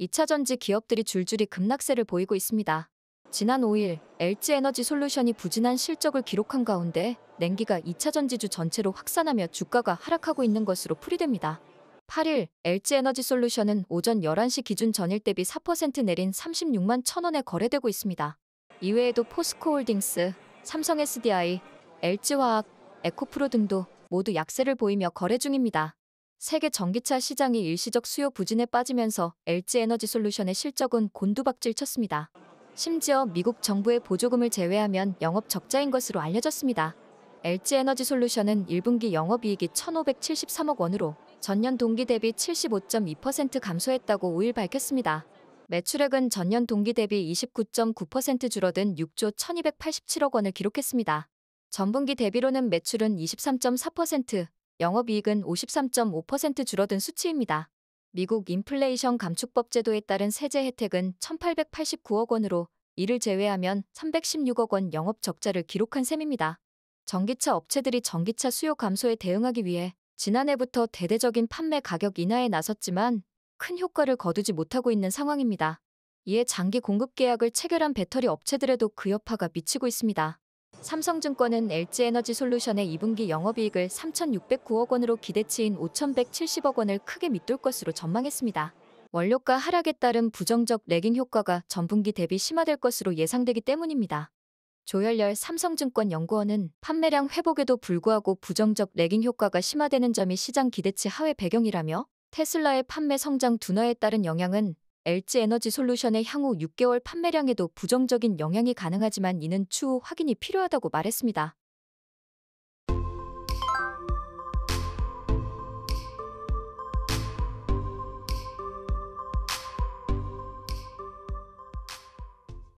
2차 전지 기업들이 줄줄이 급락세를 보이고 있습니다. 지난 5일 LG에너지 솔루션이 부진한 실적을 기록한 가운데 냉기가 2차 전지주 전체로 확산하며 주가가 하락하고 있는 것으로 풀이됩니다. 8일 LG에너지 솔루션은 오전 11시 기준 전일 대비 4% 내린 36만 천원에 거래되고 있습니다. 이외에도 포스코홀딩스, 삼성 SDI, LG화학, 에코프로 등도 모두 약세를 보이며 거래 중입니다. 세계 전기차 시장이 일시적 수요 부진에 빠지면서 LG 에너지 솔루션의 실적은 곤두박질 쳤습니다. 심지어 미국 정부의 보조금을 제외하면 영업 적자인 것으로 알려졌습니다. LG 에너지 솔루션은 1분기 영업이익이 1,573억 원으로 전년 동기 대비 75.2% 감소했다고 5일 밝혔습니다. 매출액은 전년 동기 대비 29.9% 줄어든 6조 1,287억 원을 기록했습니다. 전분기 대비로는 매출은 23.4%, 영업이익은 53.5% 줄어든 수치입니다. 미국 인플레이션 감축법 제도에 따른 세제 혜택은 1,889억 원으로 이를 제외하면 316억 원 영업 적자를 기록한 셈입니다. 전기차 업체들이 전기차 수요 감소에 대응하기 위해 지난해부터 대대적인 판매 가격 인하에 나섰지만 큰 효과를 거두지 못하고 있는 상황입니다. 이에 장기 공급 계약을 체결한 배터리 업체들에도 그 여파가 미치고 있습니다. 삼성증권은 LG에너지솔루션의 2분기 영업이익을 3,609억 원으로 기대치인 5,170억 원을 크게 밑돌 것으로 전망했습니다. 원료가 하락에 따른 부정적 레깅 효과가 전분기 대비 심화될 것으로 예상되기 때문입니다. 조열열 삼성증권 연구원은 판매량 회복에도 불구하고 부정적 레깅 효과가 심화되는 점이 시장 기대치 하회 배경이라며 테슬라의 판매 성장 둔화에 따른 영향은 LG 에너지 솔루션의 향후 6개월 판매량에도 부정적인 영향이 가능하지만 이는 추후 확인이 필요하다고 말했습니다.